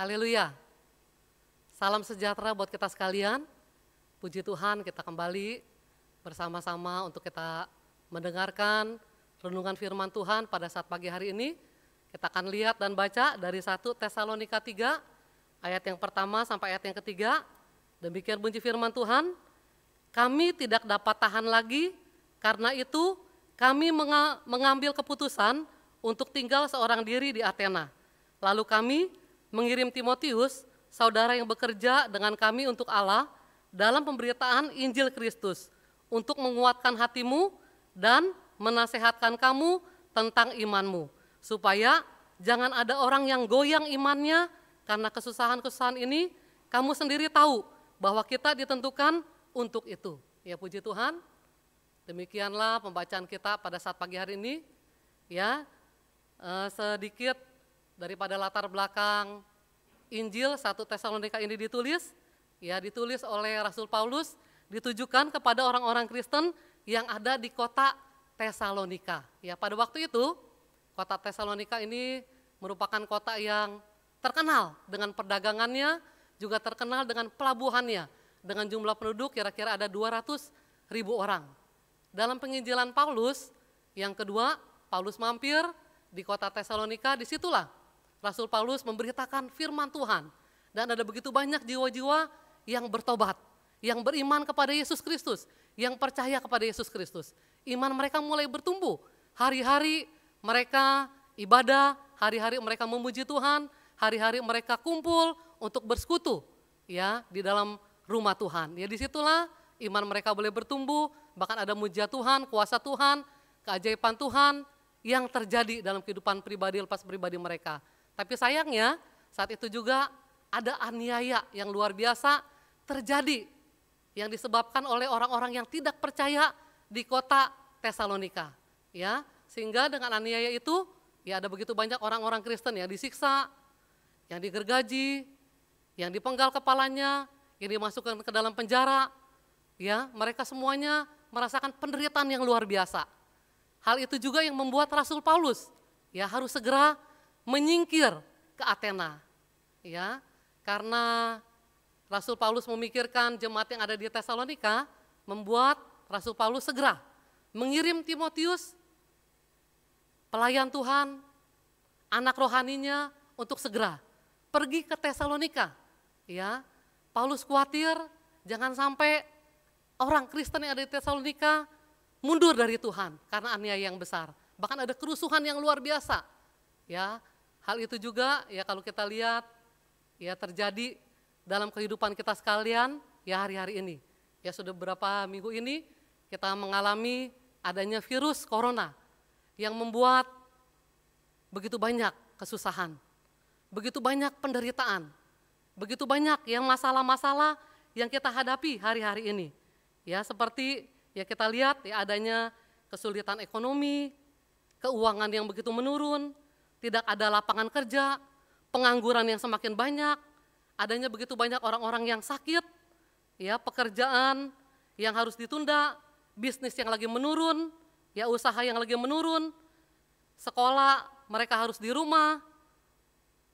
Haleluya. Salam sejahtera buat kita sekalian. Puji Tuhan kita kembali bersama-sama untuk kita mendengarkan renungan firman Tuhan pada saat pagi hari ini. Kita akan lihat dan baca dari 1 Tesalonika 3 ayat yang pertama sampai ayat yang ketiga. Demikian bunyi firman Tuhan. Kami tidak dapat tahan lagi karena itu kami mengambil keputusan untuk tinggal seorang diri di Athena. Lalu kami mengirim Timotius, saudara yang bekerja dengan kami untuk Allah dalam pemberitaan Injil Kristus, untuk menguatkan hatimu dan menasehatkan kamu tentang imanmu, supaya jangan ada orang yang goyang imannya karena kesusahan-kesusahan ini, kamu sendiri tahu bahwa kita ditentukan untuk itu. Ya puji Tuhan. Demikianlah pembacaan kita pada saat pagi hari ini. Ya, eh, sedikit daripada latar belakang Injil satu Tesalonika ini ditulis, ya ditulis oleh Rasul Paulus ditujukan kepada orang-orang Kristen yang ada di kota Tesalonika. Ya, pada waktu itu kota Tesalonika ini merupakan kota yang terkenal dengan perdagangannya, juga terkenal dengan pelabuhannya. Dengan jumlah penduduk kira-kira ada 200 ribu orang. Dalam penginjilan Paulus, yang kedua Paulus mampir di kota Tesalonika, disitulah Rasul Paulus memberitakan firman Tuhan. Dan ada begitu banyak jiwa-jiwa yang bertobat, yang beriman kepada Yesus Kristus, yang percaya kepada Yesus Kristus. Iman mereka mulai bertumbuh. Hari-hari mereka ibadah, hari-hari mereka memuji Tuhan, hari-hari mereka kumpul untuk bersekutu ya di dalam rumah Tuhan. Ya disitulah iman mereka boleh bertumbuh, bahkan ada mujia Tuhan, kuasa Tuhan, keajaiban Tuhan yang terjadi dalam kehidupan pribadi lepas pribadi mereka. Tapi sayangnya saat itu juga ada aniaya yang luar biasa terjadi yang disebabkan oleh orang-orang yang tidak percaya di kota Tesalonika ya sehingga dengan aniaya itu ya ada begitu banyak orang-orang Kristen yang disiksa yang digergaji yang dipenggal kepalanya yang dimasukkan ke dalam penjara ya mereka semuanya merasakan penderitaan yang luar biasa hal itu juga yang membuat Rasul Paulus ya harus segera menyingkir ke Athena. Ya, karena Rasul Paulus memikirkan jemaat yang ada di Tesalonika, membuat Rasul Paulus segera mengirim Timotius, pelayan Tuhan, anak rohaninya untuk segera pergi ke Tesalonika. Ya, Paulus khawatir jangan sampai orang Kristen yang ada di Tesalonika mundur dari Tuhan karena aniaya yang besar. Bahkan ada kerusuhan yang luar biasa Ya, hal itu juga ya kalau kita lihat ya terjadi dalam kehidupan kita sekalian ya hari-hari ini. Ya sudah berapa minggu ini kita mengalami adanya virus corona yang membuat begitu banyak kesusahan, begitu banyak penderitaan, begitu banyak yang masalah-masalah yang kita hadapi hari-hari ini. Ya seperti ya kita lihat ya adanya kesulitan ekonomi, keuangan yang begitu menurun, tidak ada lapangan kerja, pengangguran yang semakin banyak, adanya begitu banyak orang-orang yang sakit, ya pekerjaan yang harus ditunda, bisnis yang lagi menurun, ya usaha yang lagi menurun, sekolah mereka harus di rumah,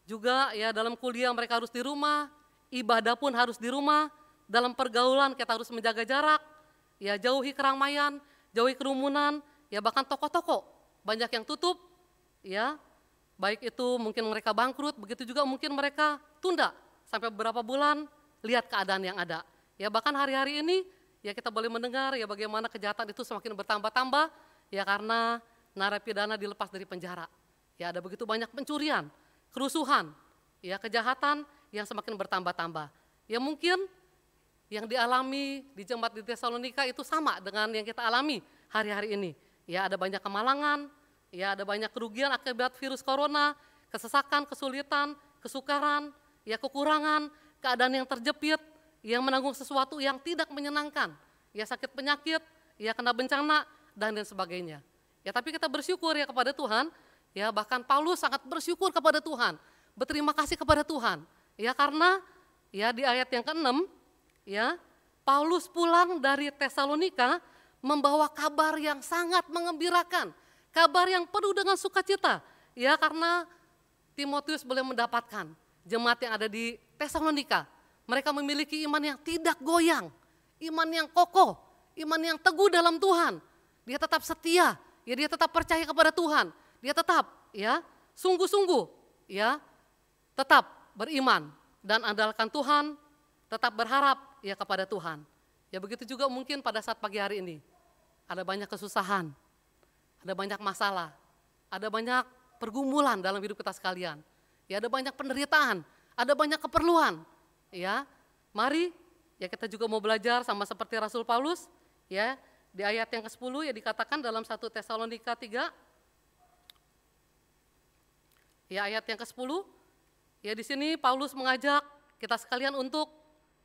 juga ya dalam kuliah mereka harus di rumah, ibadah pun harus di rumah, dalam pergaulan kita harus menjaga jarak, ya jauhi keramaian, jauhi kerumunan, ya bahkan toko-toko banyak yang tutup, ya Baik itu mungkin mereka bangkrut, begitu juga mungkin mereka tunda sampai beberapa bulan, lihat keadaan yang ada. Ya bahkan hari-hari ini ya kita boleh mendengar ya bagaimana kejahatan itu semakin bertambah-tambah ya karena narapidana dilepas dari penjara. Ya ada begitu banyak pencurian, kerusuhan, ya kejahatan yang semakin bertambah-tambah. Ya mungkin yang dialami di jemaat di Tesalonika itu sama dengan yang kita alami hari-hari ini. Ya ada banyak kemalangan, Ya, ada banyak kerugian akibat virus corona, kesesakan, kesulitan, kesukaran, ya kekurangan, keadaan yang terjepit, yang menanggung sesuatu yang tidak menyenangkan, ya sakit penyakit, ya kena bencana, dan lain sebagainya. Ya, tapi kita bersyukur ya kepada Tuhan, ya bahkan Paulus sangat bersyukur kepada Tuhan, berterima kasih kepada Tuhan. Ya, karena ya di ayat yang ke-6, ya Paulus pulang dari Tesalonika membawa kabar yang sangat mengembirakan Kabar yang penuh dengan sukacita, ya karena Timotius boleh mendapatkan jemaat yang ada di Tesalonika. Mereka memiliki iman yang tidak goyang, iman yang kokoh, iman yang teguh dalam Tuhan. Dia tetap setia, ya dia tetap percaya kepada Tuhan. Dia tetap ya sungguh-sungguh ya tetap beriman dan andalkan Tuhan, tetap berharap ya kepada Tuhan. Ya begitu juga mungkin pada saat pagi hari ini ada banyak kesusahan, ada banyak masalah, ada banyak pergumulan dalam hidup kita sekalian. Ya, ada banyak penderitaan, ada banyak keperluan. Ya, mari ya kita juga mau belajar sama seperti Rasul Paulus ya di ayat yang ke-10 ya dikatakan dalam 1 Tesalonika 3 ya ayat yang ke-10 ya di sini Paulus mengajak kita sekalian untuk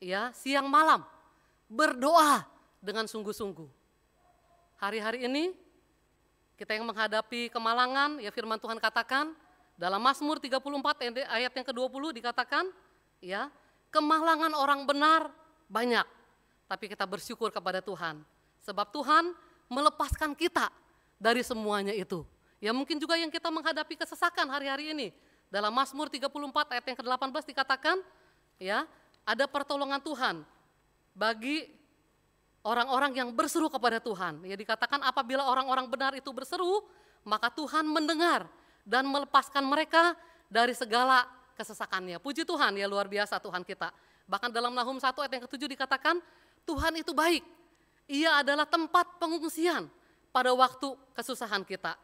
ya siang malam berdoa dengan sungguh-sungguh. Hari-hari ini kita yang menghadapi kemalangan, ya firman Tuhan katakan, dalam Mazmur 34 ayat yang ke-20 dikatakan, ya, kemalangan orang benar banyak, tapi kita bersyukur kepada Tuhan. Sebab Tuhan melepaskan kita dari semuanya itu. Ya mungkin juga yang kita menghadapi kesesakan hari-hari ini. Dalam Mazmur 34 ayat yang ke-18 dikatakan, ya, ada pertolongan Tuhan bagi orang-orang yang berseru kepada Tuhan. Ya dikatakan apabila orang-orang benar itu berseru, maka Tuhan mendengar dan melepaskan mereka dari segala kesesakannya. Puji Tuhan ya luar biasa Tuhan kita. Bahkan dalam Nahum 1 ayat yang ketujuh dikatakan Tuhan itu baik. Ia adalah tempat pengungsian pada waktu kesusahan kita.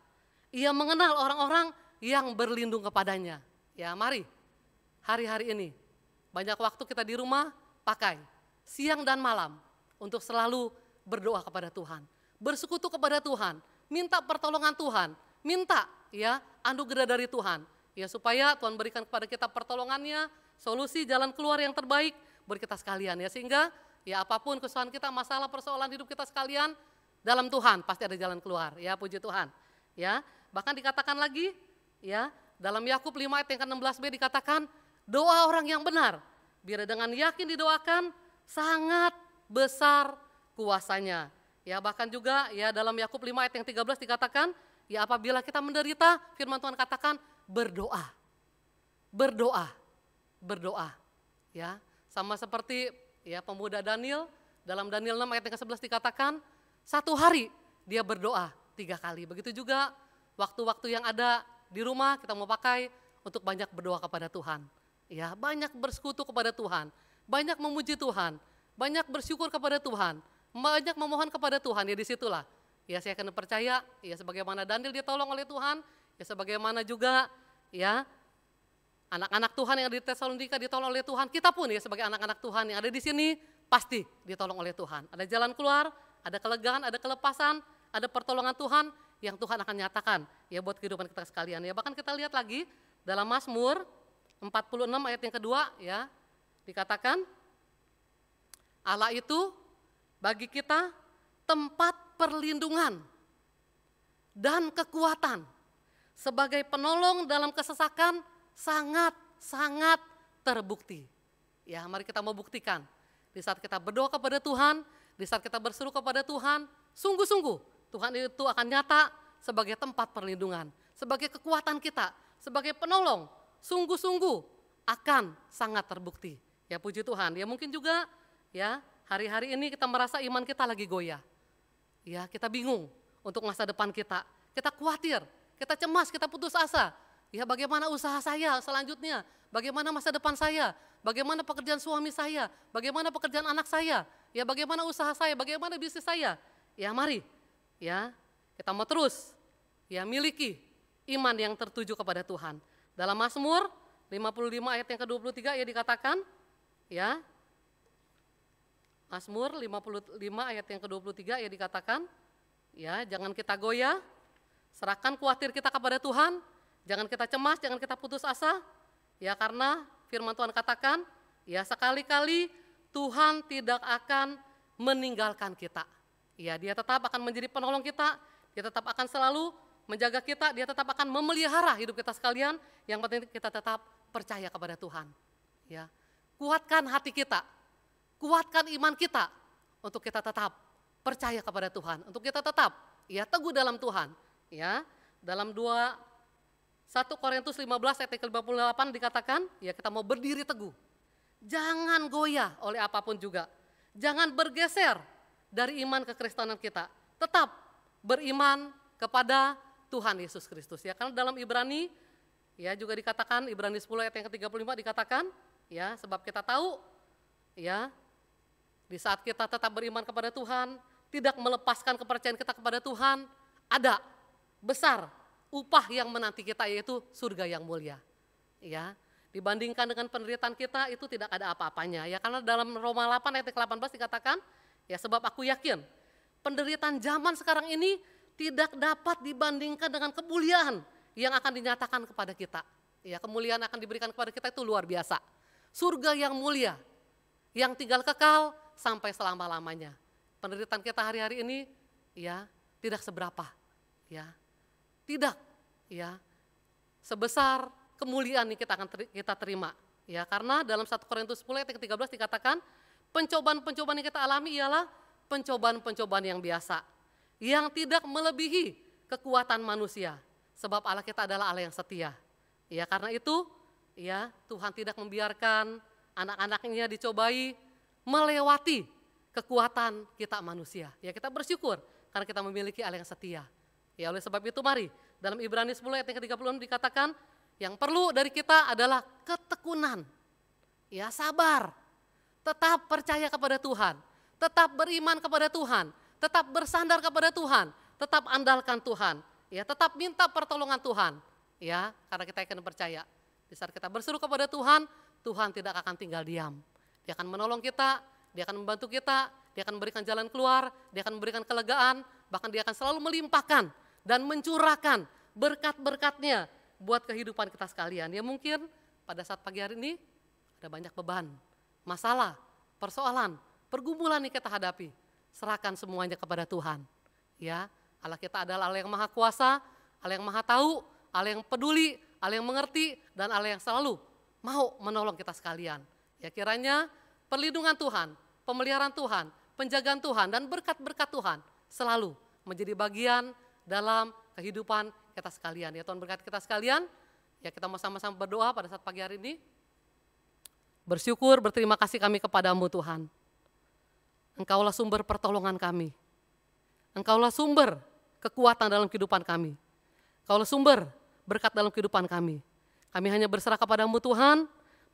Ia mengenal orang-orang yang berlindung kepadanya. Ya mari hari-hari ini banyak waktu kita di rumah pakai siang dan malam untuk selalu berdoa kepada Tuhan, bersekutu kepada Tuhan, minta pertolongan Tuhan, minta ya anugerah dari Tuhan, ya supaya Tuhan berikan kepada kita pertolongannya, solusi jalan keluar yang terbaik buat kita sekalian ya sehingga ya apapun kesulitan kita, masalah persoalan hidup kita sekalian dalam Tuhan pasti ada jalan keluar ya puji Tuhan ya bahkan dikatakan lagi ya dalam Yakub 5 ayat yang ke-16b dikatakan doa orang yang benar biar dengan yakin didoakan sangat besar kuasanya. Ya, bahkan juga ya dalam Yakub 5 ayat yang 13 dikatakan, ya apabila kita menderita, firman Tuhan katakan berdoa. Berdoa. Berdoa. Ya, sama seperti ya pemuda Daniel dalam Daniel 6 ayat yang ke-11 dikatakan satu hari dia berdoa tiga kali. Begitu juga waktu-waktu yang ada di rumah kita mau pakai untuk banyak berdoa kepada Tuhan. Ya, banyak bersekutu kepada Tuhan, banyak memuji Tuhan, banyak bersyukur kepada Tuhan, banyak memohon kepada Tuhan, ya disitulah. Ya saya akan percaya, ya sebagaimana Daniel ditolong oleh Tuhan, ya sebagaimana juga ya anak-anak Tuhan yang ada di Tesalonika ditolong oleh Tuhan, kita pun ya sebagai anak-anak Tuhan yang ada di sini pasti ditolong oleh Tuhan. Ada jalan keluar, ada kelegaan, ada kelepasan, ada pertolongan Tuhan yang Tuhan akan nyatakan ya buat kehidupan kita sekalian ya. Bahkan kita lihat lagi dalam Mazmur 46 ayat yang kedua ya dikatakan Allah itu bagi kita tempat perlindungan dan kekuatan sebagai penolong dalam kesesakan sangat-sangat terbukti. Ya, mari kita mau buktikan. Di saat kita berdoa kepada Tuhan, di saat kita berseru kepada Tuhan, sungguh-sungguh Tuhan itu akan nyata sebagai tempat perlindungan, sebagai kekuatan kita, sebagai penolong, sungguh-sungguh akan sangat terbukti. Ya puji Tuhan. Ya mungkin juga Ya, hari-hari ini kita merasa iman kita lagi goyah. Ya, kita bingung untuk masa depan kita. Kita khawatir, kita cemas, kita putus asa. Ya, bagaimana usaha saya selanjutnya? Bagaimana masa depan saya? Bagaimana pekerjaan suami saya? Bagaimana pekerjaan anak saya? Ya, bagaimana usaha saya? Bagaimana bisnis saya? Ya, mari. Ya, kita mau terus ya miliki iman yang tertuju kepada Tuhan. Dalam Mazmur 55 ayat yang ke-23 ya dikatakan ya Mazmur 55 ayat yang ke-23 ya dikatakan, ya jangan kita goyah, serahkan khawatir kita kepada Tuhan, jangan kita cemas, jangan kita putus asa, ya karena firman Tuhan katakan, ya sekali-kali Tuhan tidak akan meninggalkan kita. Ya dia tetap akan menjadi penolong kita, dia tetap akan selalu menjaga kita, dia tetap akan memelihara hidup kita sekalian, yang penting kita tetap percaya kepada Tuhan. Ya, kuatkan hati kita, Kuatkan iman kita untuk kita tetap percaya kepada Tuhan, untuk kita tetap ya teguh dalam Tuhan, ya. Dalam 2 1 Korintus 15 ayat 58 dikatakan, ya kita mau berdiri teguh. Jangan goyah oleh apapun juga. Jangan bergeser dari iman kekristenan kita. Tetap beriman kepada Tuhan Yesus Kristus ya. Karena dalam Ibrani ya juga dikatakan Ibrani 10 ayat yang ke-35 dikatakan ya sebab kita tahu ya di saat kita tetap beriman kepada Tuhan, tidak melepaskan kepercayaan kita kepada Tuhan, ada besar upah yang menanti kita yaitu surga yang mulia. Ya, dibandingkan dengan penderitaan kita itu tidak ada apa-apanya. Ya karena dalam Roma 8 ayat 18 dikatakan, ya sebab aku yakin penderitaan zaman sekarang ini tidak dapat dibandingkan dengan kemuliaan yang akan dinyatakan kepada kita. Ya, kemuliaan akan diberikan kepada kita itu luar biasa. Surga yang mulia, yang tinggal kekal, sampai selama-lamanya. Penderitaan kita hari-hari ini ya tidak seberapa ya. Tidak ya sebesar kemuliaan yang kita akan teri kita terima ya karena dalam 1 Korintus 10 ayat 13 dikatakan pencobaan-pencobaan yang kita alami ialah pencobaan-pencobaan yang biasa yang tidak melebihi kekuatan manusia sebab Allah kita adalah Allah yang setia ya karena itu ya Tuhan tidak membiarkan anak-anaknya dicobai melewati kekuatan kita manusia. Ya kita bersyukur karena kita memiliki Allah yang setia. Ya oleh sebab itu mari dalam Ibrani 10 ayat yang ke-36 dikatakan yang perlu dari kita adalah ketekunan. Ya sabar. Tetap percaya kepada Tuhan, tetap beriman kepada Tuhan, tetap bersandar kepada Tuhan, tetap andalkan Tuhan, ya tetap minta pertolongan Tuhan, ya karena kita akan percaya. Di saat kita berseru kepada Tuhan, Tuhan tidak akan tinggal diam. Dia akan menolong kita, dia akan membantu kita, dia akan memberikan jalan keluar, dia akan memberikan kelegaan, bahkan dia akan selalu melimpahkan dan mencurahkan berkat-berkatnya buat kehidupan kita sekalian. Ya mungkin pada saat pagi hari ini ada banyak beban, masalah, persoalan, pergumulan yang kita hadapi. Serahkan semuanya kepada Tuhan. Ya, Allah kita adalah Allah yang maha kuasa, Allah yang maha tahu, Allah yang peduli, Allah yang mengerti, dan Allah yang selalu mau menolong kita sekalian. Ya kiranya perlindungan Tuhan, pemeliharaan Tuhan, penjagaan Tuhan dan berkat-berkat Tuhan selalu menjadi bagian dalam kehidupan kita sekalian. Ya Tuhan berkat kita sekalian. Ya kita mau sama-sama berdoa pada saat pagi hari ini. Bersyukur, berterima kasih kami kepadamu Tuhan. Engkaulah sumber pertolongan kami. Engkaulah sumber kekuatan dalam kehidupan kami. Engkaulah sumber berkat dalam kehidupan kami. Kami hanya berserah kepadamu Tuhan,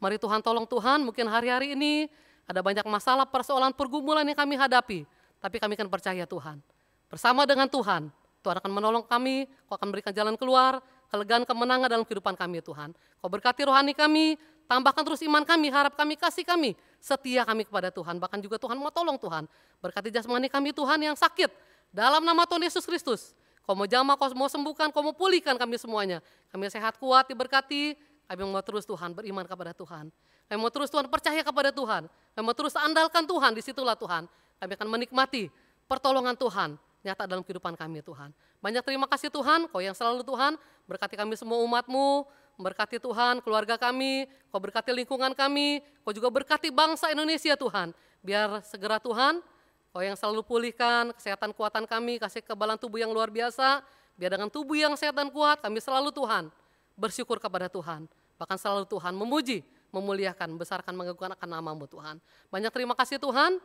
Mari Tuhan tolong Tuhan, mungkin hari-hari ini ada banyak masalah, persoalan, pergumulan yang kami hadapi. Tapi kami akan percaya Tuhan. Bersama dengan Tuhan, Tuhan akan menolong kami, Kau akan berikan jalan keluar, kelegaan kemenangan dalam kehidupan kami Tuhan. Kau berkati rohani kami, tambahkan terus iman kami, harap kami, kasih kami, setia kami kepada Tuhan. Bahkan juga Tuhan mau tolong Tuhan. Berkati jasmani kami Tuhan yang sakit, dalam nama Tuhan Yesus Kristus. Kau mau jamah, kau mau sembuhkan, kau mau pulihkan kami semuanya. Kami sehat kuat, diberkati, kami mau terus Tuhan beriman kepada Tuhan. Kami mau terus Tuhan percaya kepada Tuhan. Kami mau terus andalkan Tuhan, disitulah Tuhan. Kami akan menikmati pertolongan Tuhan nyata dalam kehidupan kami Tuhan. Banyak terima kasih Tuhan, kau yang selalu Tuhan, berkati kami semua umatmu, berkati Tuhan keluarga kami, kau berkati lingkungan kami, kau juga berkati bangsa Indonesia Tuhan. Biar segera Tuhan, kau yang selalu pulihkan kesehatan kuatan kami, kasih kebalan tubuh yang luar biasa, biar dengan tubuh yang sehat dan kuat kami selalu Tuhan bersyukur kepada Tuhan, bahkan selalu Tuhan memuji, memuliakan, besarkan, mengagungkan akan namamu Tuhan. Banyak terima kasih Tuhan,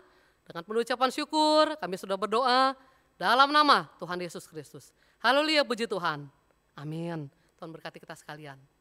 dengan penuh ucapan syukur kami sudah berdoa dalam nama Tuhan Yesus Kristus. Haleluya puji Tuhan. Amin. Tuhan berkati kita sekalian.